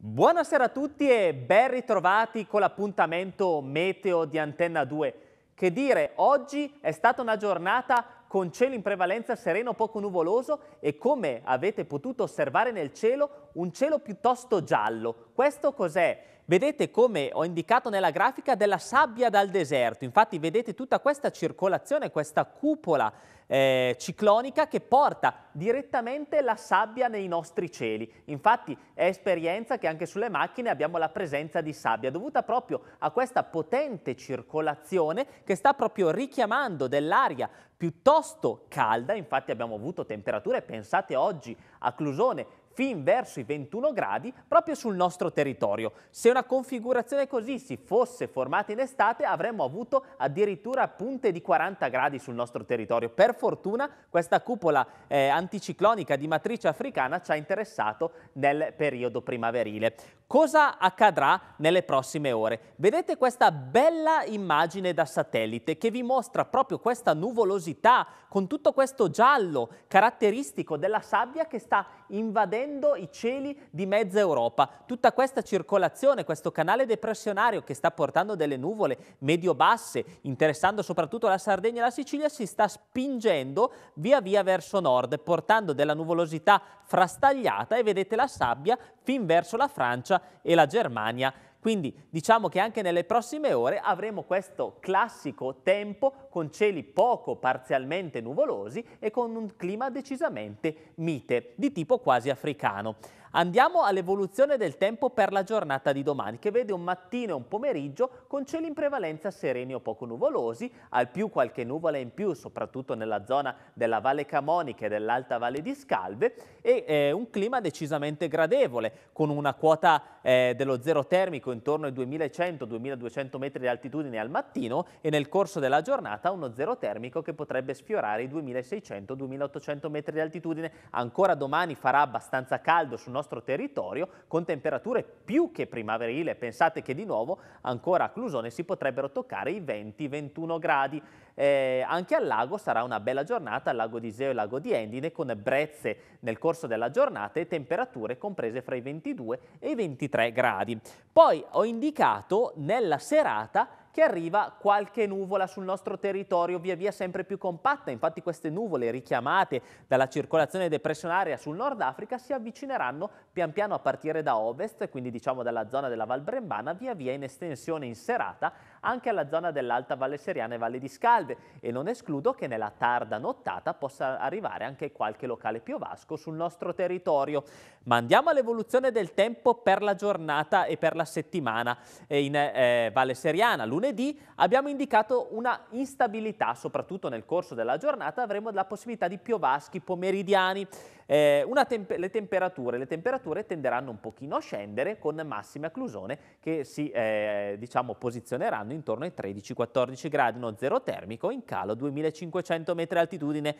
Buonasera a tutti e ben ritrovati con l'appuntamento meteo di Antenna 2. Che dire, oggi è stata una giornata con cielo in prevalenza sereno poco nuvoloso e come avete potuto osservare nel cielo, un cielo piuttosto giallo. Questo cos'è? Vedete come ho indicato nella grafica della sabbia dal deserto, infatti vedete tutta questa circolazione, questa cupola eh, ciclonica che porta direttamente la sabbia nei nostri cieli. Infatti è esperienza che anche sulle macchine abbiamo la presenza di sabbia dovuta proprio a questa potente circolazione che sta proprio richiamando dell'aria piuttosto calda, infatti abbiamo avuto temperature, pensate oggi a Clusone, fin verso i 21 gradi proprio sul nostro territorio. Se una configurazione così si fosse formata in estate avremmo avuto addirittura punte di 40 gradi sul nostro territorio. Per fortuna questa cupola eh, anticiclonica di matrice africana ci ha interessato nel periodo primaverile. Cosa accadrà nelle prossime ore? Vedete questa bella immagine da satellite che vi mostra proprio questa nuvolosità con tutto questo giallo caratteristico della sabbia che sta invadendo coprendo i cieli di mezza Europa. Tutta questa circolazione, questo canale depressionario che sta portando delle nuvole medio-basse, interessando soprattutto la Sardegna e la Sicilia, si sta spingendo via via verso nord, portando della nuvolosità frastagliata e vedete la sabbia fin verso la Francia e la Germania quindi diciamo che anche nelle prossime ore avremo questo classico tempo con cieli poco parzialmente nuvolosi e con un clima decisamente mite, di tipo quasi africano. Andiamo all'evoluzione del tempo per la giornata di domani, che vede un mattino e un pomeriggio con cieli in prevalenza sereni o poco nuvolosi, al più qualche nuvola in più, soprattutto nella zona della Valle Camonica e dell'Alta Valle di Scalve, e eh, un clima decisamente gradevole, con una quota eh, dello zero termico intorno ai 2100-2200 metri di altitudine al mattino e nel corso della giornata uno zero termico che potrebbe sfiorare i 2600-2800 metri di altitudine. Ancora domani farà abbastanza caldo su nostro territorio con temperature più che primaverile. Pensate che di nuovo ancora a Clusone si potrebbero toccare i 20-21 gradi. Eh, anche al lago sarà una bella giornata, al lago di Zeo e al lago di Endine, con brezze nel corso della giornata e temperature comprese fra i 22 e i 23 gradi. Poi ho indicato nella serata che arriva qualche nuvola sul nostro territorio via via sempre più compatta. Infatti queste nuvole richiamate dalla circolazione depressionaria sul Nord Africa si avvicineranno pian piano a partire da ovest, quindi diciamo dalla zona della Val Brembana, via via in estensione in serata anche alla zona dell'Alta Valle Seriana e Valle di Scalde e non escludo che nella tarda nottata possa arrivare anche qualche locale piovasco sul nostro territorio. Ma andiamo all'evoluzione del tempo per la giornata e per la settimana in eh, Valle Seriana. Lunedì abbiamo indicato una instabilità, soprattutto nel corso della giornata avremo la possibilità di piovaschi pomeridiani. Eh, temp le, temperature, le, temperature, tenderanno un pochino a scendere con massime acclusione che si eh, diciamo, posizioneranno in intorno ai 13-14 gradi, uno zero termico in calo 2500 metri altitudine.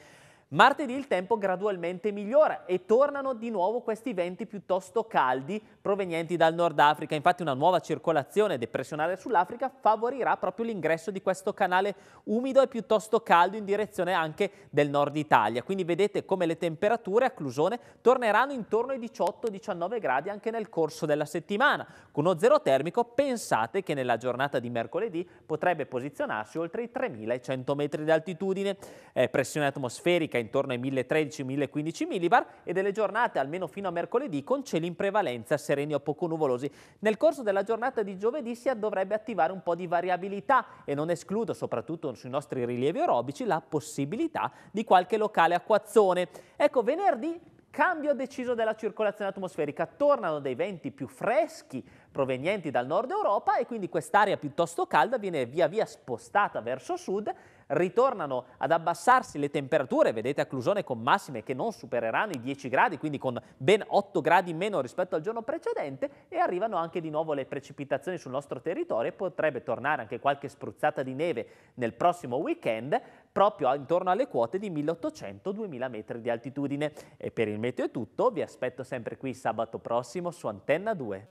Martedì il tempo gradualmente migliora e tornano di nuovo questi venti piuttosto caldi provenienti dal Nord Africa. Infatti una nuova circolazione depressionale sull'Africa favorirà proprio l'ingresso di questo canale umido e piuttosto caldo in direzione anche del Nord Italia. Quindi vedete come le temperature a Clusone torneranno intorno ai 18-19 gradi anche nel corso della settimana. Con uno zero termico pensate che nella giornata di mercoledì potrebbe posizionarsi oltre i 3100 metri di altitudine. Eh, pressione atmosferica circa intorno ai 1013-1015 millibar e delle giornate almeno fino a mercoledì con cieli in prevalenza sereni o poco nuvolosi. Nel corso della giornata di giovedì si dovrebbe attivare un po' di variabilità e non escludo, soprattutto sui nostri rilievi aerobici, la possibilità di qualche locale acquazzone. Ecco, venerdì cambio deciso della circolazione atmosferica. Tornano dei venti più freschi provenienti dal nord Europa e quindi quest'area piuttosto calda viene via via spostata verso sud ritornano ad abbassarsi le temperature, vedete a Clusone con massime che non supereranno i 10 gradi, quindi con ben 8 gradi in meno rispetto al giorno precedente e arrivano anche di nuovo le precipitazioni sul nostro territorio e potrebbe tornare anche qualche spruzzata di neve nel prossimo weekend proprio intorno alle quote di 1800-2000 metri di altitudine. E per il meteo è tutto, vi aspetto sempre qui sabato prossimo su Antenna 2.